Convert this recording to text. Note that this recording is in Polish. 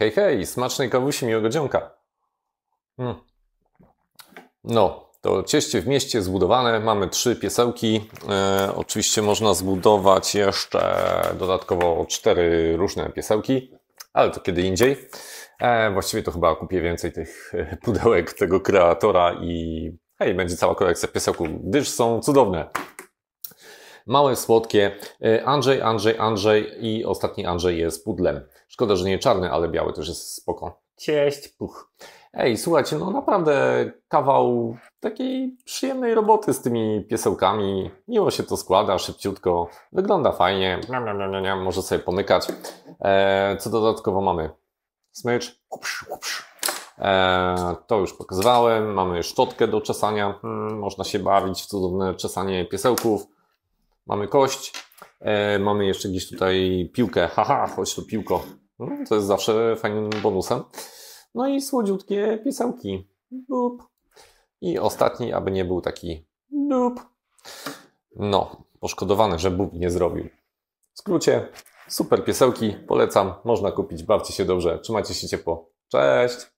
Hej, hej, smacznej kawusi, miłego dzionka. Mm. No, to cieście w mieście zbudowane, mamy trzy piesełki. E, oczywiście można zbudować jeszcze dodatkowo cztery różne piesełki, ale to kiedy indziej. E, właściwie to chyba kupię więcej tych pudełek tego kreatora i hej, będzie cała kolekcja piesełków, gdyż są cudowne małe, słodkie. E, Andrzej, Andrzej, Andrzej i ostatni Andrzej jest pudlem. Szkoda, że nie czarny, ale biały też jest spoko. Cześć, puch. Ej, słuchajcie, no naprawdę kawał takiej przyjemnej roboty z tymi piesełkami. Miło się to składa, szybciutko, wygląda fajnie, miam, miam, miam, miam, może sobie pomykać. E, co dodatkowo mamy? Smycz, e, to już pokazywałem, mamy szczotkę do czesania, hmm, można się bawić w cudowne czesanie piesełków mamy kość, e, mamy jeszcze gdzieś tutaj piłkę, haha, chodź tu piłko. No, to jest zawsze fajnym bonusem. No i słodziutkie pisełki. Dup. I ostatni, aby nie był taki dup. No, poszkodowany, że Bóg nie zrobił. W skrócie, super piesełki, polecam, można kupić, bawcie się dobrze, trzymajcie się ciepło. Cześć!